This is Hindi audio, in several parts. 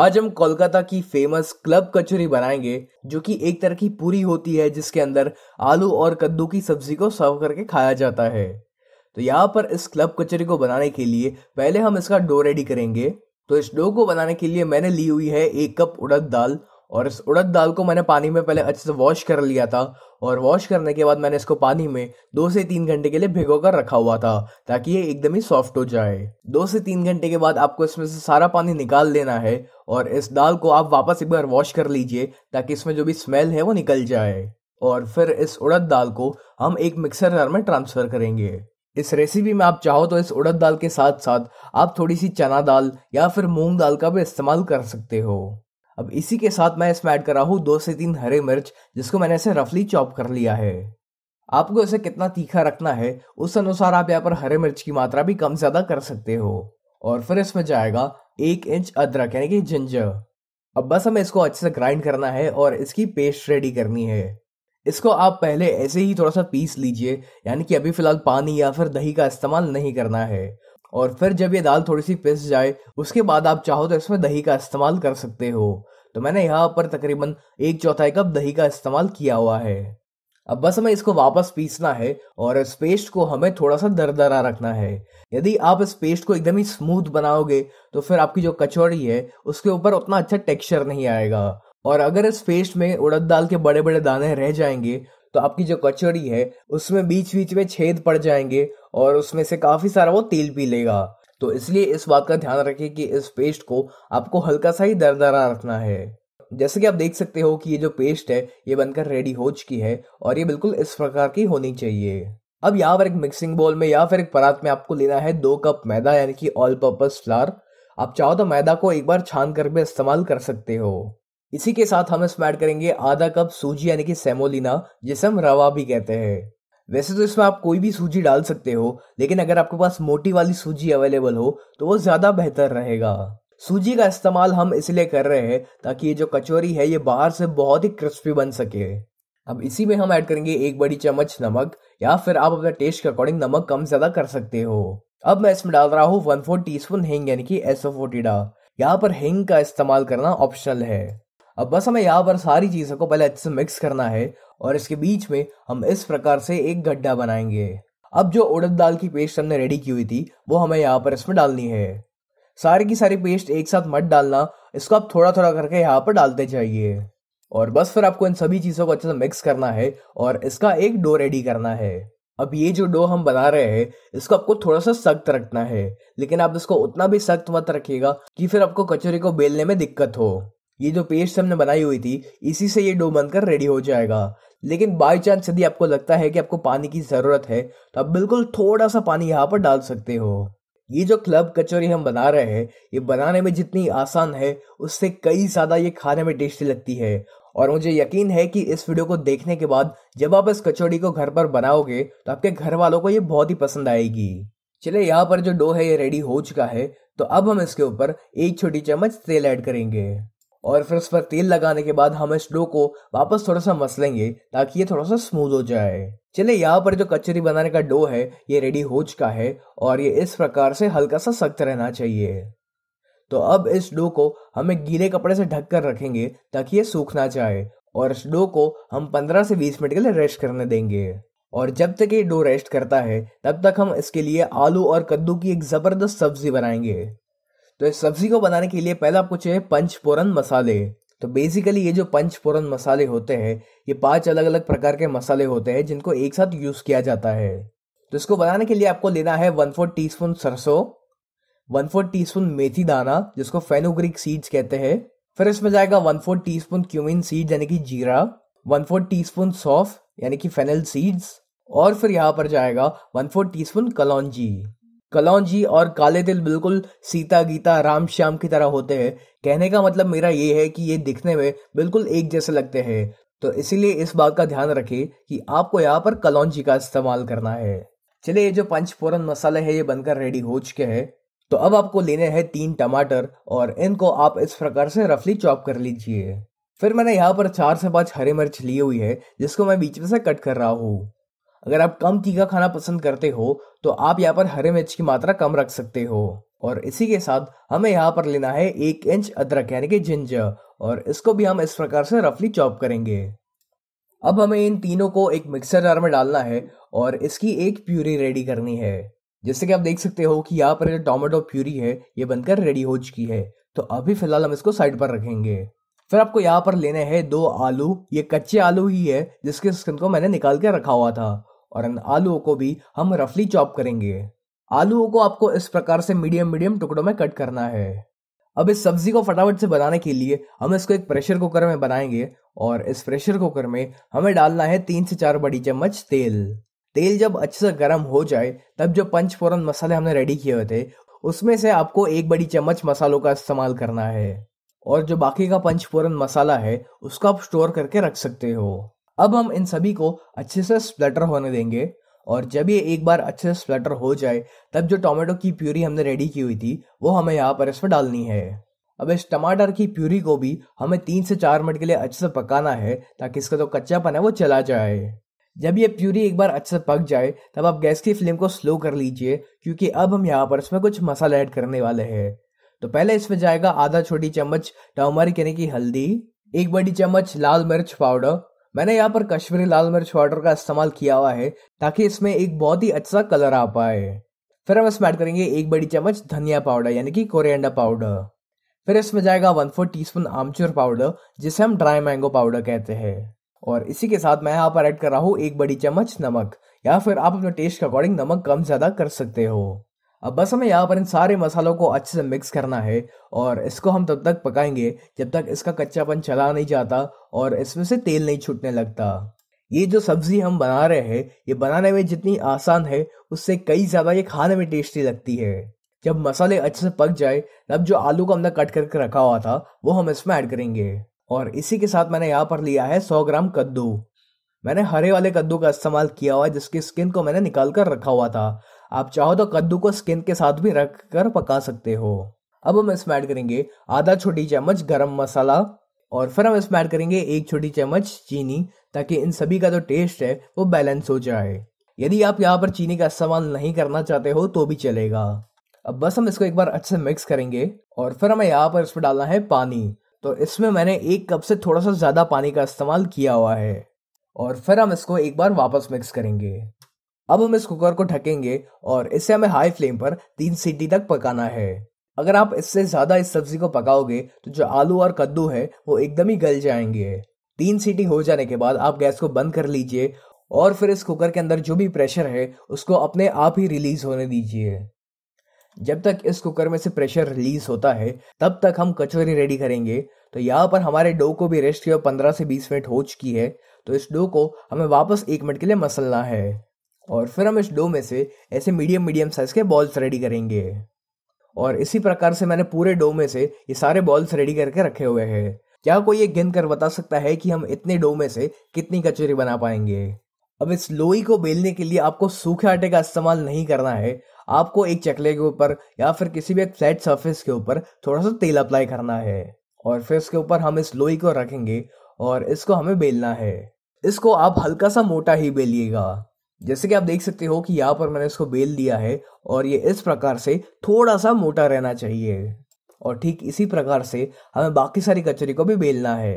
आज हम कोलकाता की फेमस क्लब कचौरी बनाएंगे जो कि एक तरह की पूरी होती है जिसके अंदर आलू और कद्दू की सब्जी को सर्व करके खाया जाता है तो यहाँ पर इस क्लब कचौरी को बनाने के लिए पहले हम इसका डो रेडी करेंगे तो इस डो को बनाने के लिए मैंने ली हुई है एक कप उड़द दाल और इस उड़द दाल को मैंने पानी में पहले अच्छे से वॉश कर लिया था और वॉश करने के बाद मैंने इसको पानी में दो से तीन घंटे के लिए भिगो कर रखा हुआ था ताकि ये एकदम ही सॉफ्ट हो जाए दो से तीन घंटे के बाद आपको इसमें से सारा पानी निकाल लेना है और इस दाल को आप वापस एक बार वॉश कर लीजिए ताकि इसमें जो भी स्मेल है वो निकल जाए और फिर इस उड़द दाल को हम एक मिक्सर जार में ट्रांसफर करेंगे इस रेसिपी में आप चाहो तो इस उड़द दाल के साथ साथ आप थोड़ी सी चना दाल या फिर मूंग दाल का भी इस्तेमाल कर सकते हो अब इसी के साथ मैं इसमें ऐड कर रहा हूँ दो से तीन हरे मिर्च जिसको मैंने इसे रफली चॉप कर लिया है आपको इसे कितना तीखा रखना है उस अनुसार आप यहाँ पर हरे मिर्च की मात्रा भी कम ज्यादा कर सकते हो और फिर इसमें जाएगा एक इंच अदरक यानी कि जिंजर अब बस हमें इसको अच्छे से ग्राइंड करना है और इसकी पेस्ट रेडी करनी है इसको आप पहले ऐसे ही थोड़ा सा पीस लीजिए यानी कि अभी फिलहाल पानी या फिर दही का इस्तेमाल नहीं करना है और फिर जब ये दाल थोड़ी सी पिस जाए उसके बाद आप चाहो तो इसमें दही का इस्तेमाल कर सकते हो तो मैंने यहाँ पर तकरीबन एक चौथाई कप दही का इस्तेमाल किया हुआ है अब बस हमें इसको वापस पीसना है और इस पेस्ट को हमें थोड़ा सा दरदरा रखना है यदि आप इस पेस्ट को एकदम ही स्मूथ बनाओगे तो फिर आपकी जो कचौड़ी है उसके ऊपर उतना अच्छा टेक्सचर नहीं आएगा और अगर इस पेस्ट में उड़द दाल के बड़े बड़े दाने रह जाएंगे तो आपकी जो कचौड़ी है उसमें बीच बीच में छेद पड़ जाएंगे और उसमें से काफ़ी सारा वो तेल पी लेगा तो इसलिए इस बात का ध्यान रखें कि इस पेस्ट को आपको हल्का सा ही दरदरा रखना है जैसे कि आप देख सकते हो कि ये जो पेस्ट है ये बनकर रेडी हो चुकी है और ये बिल्कुल इस प्रकार की होनी चाहिए अब यहाँ पर एक मिक्सिंग बोल में या फिर एक परात में आपको लेना है दो कप मैदा यानी कि ऑल पर्पज फ्लार आप चाहो तो मैदा को एक बार छान कर भी इस्तेमाल कर सकते हो इसी के साथ हम इसमें ऐड करेंगे आधा कप सूजी यानी कि सेमोलिना जिसे हम रवा भी कहते हैं वैसे तो इसमें आप कोई भी सूजी डाल सकते हो लेकिन अगर आपके पास मोटी वाली सूजी अवेलेबल हो तो वो ज़्यादा बेहतर रहेगा सूजी का इस्तेमाल हम इसलिए कर रहे हैं ताकि ये जो कचौरी है ये बाहर से बहुत ही क्रिस्पी बन सके अब इसी में हम ऐड करेंगे एक बड़ी चम्मच नमक या फिर आप अपने टेस्ट के अकॉर्डिंग नमक कम ज़्यादा कर सकते हो अब मैं इसमें डाल रहा हूँ वन फोर टी स्पून हिंग यानी कि एसोफोटिडा यहाँ पर हिंग का इस्तेमाल करना ऑप्शनल है अब बस हमें यहाँ पर सारी चीज़ों को पहले अच्छे से मिक्स करना है और इसके बीच में हम इस प्रकार से एक गड्ढा बनाएंगे अब जो उड़द दाल की पेस्ट हमने रेडी की हुई थी वो हमें यहाँ पर इसमें डालनी है सारी की सारी पेस्ट एक साथ मत डालना इसको आप थोड़ा थोड़ा करके यहाँ पर डालते जाइए और बस फिर आपको इन सभी चीज़ों को अच्छे से मिक्स करना है और इसका एक डो रेडी करना है अब ये जो डो हम बना रहे हैं इसको आपको थोड़ा सा सख्त रखना है लेकिन आप इसको उतना भी सख्त मत रखिएगा कि फिर आपको कचौरी को बेलने में दिक्कत हो ये जो पेस्ट हमने बनाई हुई थी इसी से ये डो बनकर रेडी हो जाएगा लेकिन बाई चांस यदि आपको लगता है कि आपको पानी की ज़रूरत है तो आप बिल्कुल थोड़ा सा पानी यहाँ पर डाल सकते हो ये जो क्लब कचौरी हम बना रहे हैं ये बनाने में जितनी आसान है उससे कई ज़्यादा ये खाने में टेस्टी लगती है और मुझे यकीन है कि इस वीडियो को देखने के बाद जब आप इस कचौड़ी को घर पर बनाओगे तो आपके घर वालों को ये बहुत ही पसंद आएगी चले यहाँ पर जो डो है ये रेडी हो चुका है तो अब हम इसके ऊपर एक छोटी चम्मच तेल ऐड करेंगे और फिर उस पर तेल लगाने के बाद हम इस डो को वापस थोड़ा सा मसलेंगे ताकि ये थोड़ा सा स्मूथ हो जाए चले यहाँ पर जो कचरी बनाने का डो है ये रेडी हो चुका है और ये इस प्रकार से हल्का सा सख्त रहना चाहिए तो अब इस डो को हमें गीले कपड़े से ढक कर रखेंगे ताकि ये सूख ना जाए और इस डो को हम 15 से 20 मिनट के लिए रेस्ट करने देंगे और जब तक ये डो रेस्ट करता है तब तक हम इसके लिए आलू और कद्दू की एक ज़बरदस्त सब्जी बनाएंगे तो इस सब्जी को बनाने के लिए पहले आपको चाहिए पंचफोरन मसाले तो बेसिकली ये जो पंचफोरन मसाले होते हैं ये पांच अलग अलग प्रकार के मसाले होते हैं जिनको एक साथ यूज किया जाता है तो इसको बनाने के लिए आपको लेना है वन फोर टी सरसों वन फोर टी स्पून मेथी दाना जिसको फेनोग्रिक सीड्स कहते हैं फिर इसमें जाएगा one four teaspoon cumin seed यानी कि जीरा वन फोर टी स्पून सौफ यानी कि फेनल सीड्स और फिर यहाँ पर जाएगा वन फोर टी स्पून कलौजी कलौजी और काले तिल बिल्कुल सीता गीता राम श्याम की तरह होते हैं कहने का मतलब मेरा ये है कि ये दिखने में बिल्कुल एक जैसे लगते हैं तो इसीलिए इस बात का ध्यान रखें कि आपको यहाँ पर कलौजी का इस्तेमाल करना है चलिए ये जो पंचफोरन मसाले है ये बनकर रेडी हो चुके हैं तो अब आपको लेने हैं तीन टमाटर और इनको आप इस प्रकार से रफली चॉप कर लीजिए फिर मैंने यहाँ पर चार से पांच हरी मिर्च ली हुई है जिसको मैं बीच में से कट कर रहा हूँ अगर आप कम तीखा खाना पसंद करते हो तो आप यहाँ पर हरे मिर्च की मात्रा कम रख सकते हो और इसी के साथ हमें यहाँ पर लेना है एक इंच अदरक यानी कि जिंजर और इसको भी हम इस प्रकार से रफली चॉप करेंगे अब हमें इन तीनों को एक मिक्सर जार में डालना है और इसकी एक प्यूरी रेडी करनी है जैसे कि आप देख सकते हो कि यहाँ पर जो टोमेटो प्यूरी है ये बनकर रेडी हो चुकी है तो अभी फिलहाल हम इसको साइड पर रखेंगे फिर आपको यहाँ पर लेने हैं दो आलू ये कच्चे आलू ही है जिसके स्किन को मैंने निकाल के रखा हुआ था और इन आलूओं को भी हम रफली चॉप करेंगे आलूओं को आपको इस प्रकार से मीडियम मीडियम टुकड़ों में कट करना है अब इस सब्जी को फटाफट से बनाने के लिए हम इसको एक प्रेशर कुकर में बनाएंगे और इस प्रेशर कुकर में हमें डालना है तीन से चार बड़ी चम्मच तेल तेल जब अच्छे से गर्म हो जाए तब जो पंच फोरन मसाले हमने रेडी किए हुए थे उसमें से आपको एक बड़ी चम्मच मसालों का इस्तेमाल करना है और जो बाकी का पंचफोरन मसाला है उसको आप स्टोर करके रख सकते हो अब हम इन सभी को अच्छे से स्प्लेटर होने देंगे और जब ये एक बार अच्छे से स्प्लेटर हो जाए तब जो टोमेटो की प्यूरी हमने रेडी की हुई थी वो हमें यहाँ पर इसमें डालनी है अब इस टमाटर की प्यूरी को भी हमें तीन से चार मिनट के लिए अच्छे से पकाना है ताकि इसका जो तो कच्चापन है वो चला जाए जब ये प्यूरी एक बार अच्छे से पक जाए तब आप गैस की फ्लेम को स्लो कर लीजिए क्योंकि अब हम यहाँ पर इसमें कुछ मसाला ऐड करने वाले हैं तो पहले इसमें जाएगा आधा छोटी चम्मच टर्मरिक यानी कि हल्दी एक बड़ी चम्मच लाल मिर्च पाउडर मैंने यहाँ पर कश्मीरी लाल मिर्च पाउडर का इस्तेमाल किया हुआ है ताकि इसमें एक बहुत ही अच्छा कलर आ पाए फिर हम इसमें ऐड करेंगे एक बड़ी चम्मच धनिया पाउडर यानी कि कोरिएंडर पाउडर फिर इसमें जाएगा वन फोर टी स्पून आमचूर पाउडर जिसे हम ड्राई मैंगो पाउडर कहते हैं और इसी के साथ मैं यहाँ पर ऐड कर रहा हूँ एक बड़ी चम्मच नमक या फिर आप अपने टेस्ट के अकॉर्डिंग नमक कम ज़्यादा कर सकते हो अब बस हमें यहाँ पर इन सारे मसालों को अच्छे से मिक्स करना है और इसको हम तब तक पकाएंगे जब तक इसका कच्चापन चला नहीं जाता और इसमें से तेल नहीं छूटने लगता ये जो सब्जी हम बना रहे हैं ये बनाने में जितनी आसान है उससे कई ज़्यादा ये खाने में टेस्टी लगती है जब मसाले अच्छे से पक जाए तब जो आलू को हमने कट करके रखा हुआ था वो हम इसमें ऐड करेंगे और इसी के साथ मैंने यहाँ पर लिया है 100 ग्राम कद्दू मैंने हरे वाले कद्दू का इस्तेमाल किया हुआ है जिसकी स्किन को मैंने निकाल कर रखा हुआ था आप चाहो तो कद्दू को स्किन के साथ भी रख कर पका सकते हो अब हम इसमें ऐड करेंगे आधा छोटी चम्मच गरम मसाला और फिर हम इसमें ऐड करेंगे एक छोटी चम्मच चीनी ताकि इन सभी का जो तो टेस्ट है वो बैलेंस हो जाए यदि आप यहाँ पर चीनी का इस्तेमाल नहीं करना चाहते हो तो भी चलेगा अब बस हम इसको एक बार अच्छे से मिक्स करेंगे और फिर हमें यहाँ पर इसमें डालना है पानी तो इसमें मैंने एक कप से थोड़ा सा ज़्यादा पानी का इस्तेमाल किया हुआ है और फिर हम इसको एक बार वापस मिक्स करेंगे अब हम इस कुकर को ढकेंगे और इसे हमें हाई फ्लेम पर तीन सीटी तक पकाना है अगर आप इससे ज्यादा इस सब्जी को पकाओगे तो जो आलू और कद्दू है वो एकदम ही गल जाएंगे तीन सीटी हो जाने के बाद आप गैस को बंद कर लीजिए और फिर इस कुकर के अंदर जो भी प्रेशर है उसको अपने आप ही रिलीज होने दीजिए जब तक इस कुकर में से प्रेशर रिलीज होता है तब तक हम कचौरी रेडी करेंगे तो यहाँ पर हमारे डो को भी रेस्ट किया पंद्रह से बीस मिनट हो चुकी है तो इस डो को हमें वापस एक मिनट के लिए मसलना है और फिर हम इस डो में से ऐसे मीडियम मीडियम साइज़ के बॉल्स रेडी करेंगे और इसी प्रकार से मैंने पूरे डो में से ये सारे बॉल्स रेडी करके रखे हुए हैं क्या कोई ये गिन कर बता सकता है कि हम इतने डो में से कितनी कचोरी बना पाएंगे अब इस लोई को बेलने के लिए आपको सूखे आटे का इस्तेमाल नहीं करना है आपको एक चकले के ऊपर या फिर किसी भी एक फ्लैट सरफेस के ऊपर थोड़ा सा तेल अप्लाई करना है और फिर इसके ऊपर हम इस लोई को रखेंगे और इसको हमें बेलना है इसको आप हल्का सा मोटा ही बेलिएगा जैसे कि आप देख सकते हो कि यहाँ पर मैंने इसको बेल दिया है और ये इस प्रकार से थोड़ा सा मोटा रहना चाहिए और ठीक इसी प्रकार से हमें बाकी सारी कचरी को भी बेलना है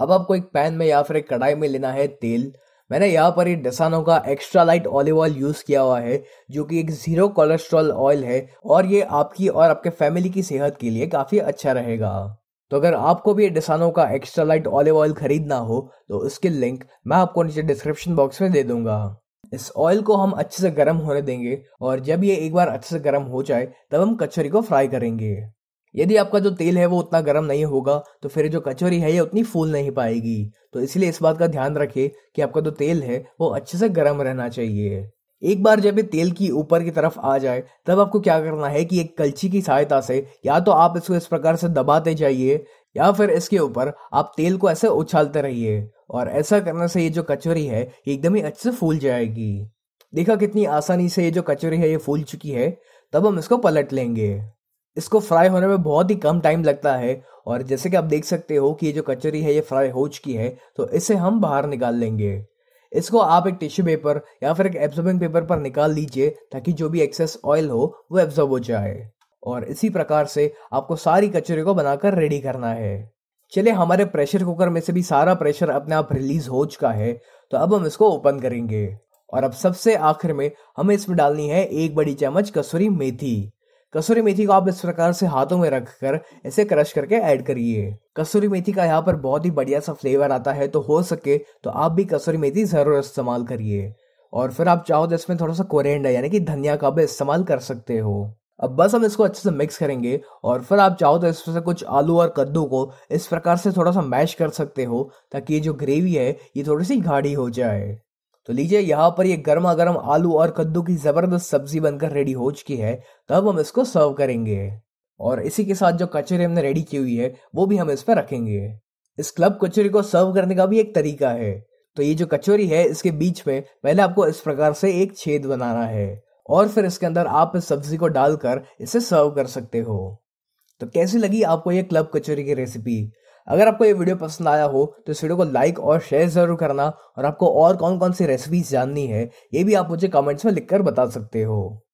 अब आपको एक पैन में या फिर एक कढ़ाई में लेना है तेल मैंने यहाँ पर ये डसानो का extra light olive oil use किया हुआ है जो कि एक ज़ीरो कोलेस्ट्रॉल ऑयल है और ये आपकी और आपके फैमिली की सेहत के लिए काफ़ी अच्छा रहेगा तो अगर आपको भी ये का एक्स्ट्रा लाइट ऑलिव ऑयल खरीदना हो तो उसके लिंक मैं आपको नीचे डिस्क्रिप्शन बॉक्स में दे दूंगा इस ऑयल को हम अच्छे से गर्म होने देंगे और जब ये एक बार अच्छे से गर्म हो जाए तब हम कचौरी को फ्राई करेंगे यदि आपका जो तेल है वो उतना गर्म नहीं होगा तो फिर जो कचौरी है ये उतनी फूल नहीं पाएगी तो इसलिए इस बात का ध्यान रखें कि आपका जो तेल है वो अच्छे से गर्म रहना चाहिए एक बार जब ये तेल की ऊपर की तरफ आ जाए तब आपको क्या करना है कि एक कलछी की सहायता से या तो आप इसको इस प्रकार से दबाते जाइए या फिर इसके ऊपर आप तेल को ऐसे उछालते रहिए और ऐसा करने से ये जो कचौरी है ये एकदम ही अच्छे से फूल जाएगी देखा कितनी आसानी से ये जो कचौरी है ये फूल चुकी है तब हम इसको पलट लेंगे इसको फ्राई होने में बहुत ही कम टाइम लगता है और जैसे कि आप देख सकते हो कि ये जो कचौरी है ये फ्राई हो चुकी है तो इसे हम बाहर निकाल लेंगे इसको आप एक टिश्यू पेपर या फिर एक एब्जॉर्बिंग पेपर पर निकाल लीजिए ताकि जो भी एक्सेस ऑयल हो वो एब्जॉर्ब हो जाए और इसी प्रकार से आपको सारी कचरे को बनाकर रेडी करना है चलिए हमारे प्रेशर कुकर में से भी सारा प्रेशर अपने आप रिलीज हो चुका है तो अब हम इसको ओपन करेंगे और अब सबसे आखिर में हमें इसमें डालनी है एक बड़ी चम्मच कसूरी मेथी कसूरी मेथी को आप इस प्रकार से हाथों में रख कर इसे क्रश करके ऐड करिए कसूरी मेथी का यहाँ पर बहुत ही बढ़िया सा फ्लेवर आता है तो हो सके तो आप भी कसूरी मेथी ज़रूर इस्तेमाल करिए और फिर आप चाहो तो इसमें थोड़ा सा कोरेंडा यानी कि धनिया का भी इस्तेमाल कर सकते हो अब बस हम इसको अच्छे से मिक्स करेंगे और फिर आप चाहो तो इसमें से कुछ आलू और कद्दू को इस प्रकार से थोड़ा सा मैश कर सकते हो ताकि ये जो ग्रेवी है ये थोड़ी सी गाढ़ी हो जाए तो लीजिए यहाँ पर ये गर्मा गर्म आलू और कद्दू की ज़बरदस्त सब्जी बनकर रेडी हो चुकी है तो अब हम इसको सर्व करेंगे और इसी के साथ जो कचौरी हमने रेडी की हुई है वो भी हम इस पर रखेंगे इस क्लब कचौरी को सर्व करने का भी एक तरीका है तो ये जो कचौरी है इसके बीच में पहले आपको इस प्रकार से एक छेद बनाना है और फिर इसके अंदर आप इस सब्जी को डालकर इसे सर्व कर सकते हो तो कैसी लगी आपको ये क्लब कचौरी की रेसिपी अगर आपको ये वीडियो पसंद आया हो तो इस वीडियो को लाइक और शेयर ज़रूर करना और आपको और कौन कौन सी रेसिपीज जाननी है ये भी आप मुझे कमेंट्स में लिखकर बता सकते हो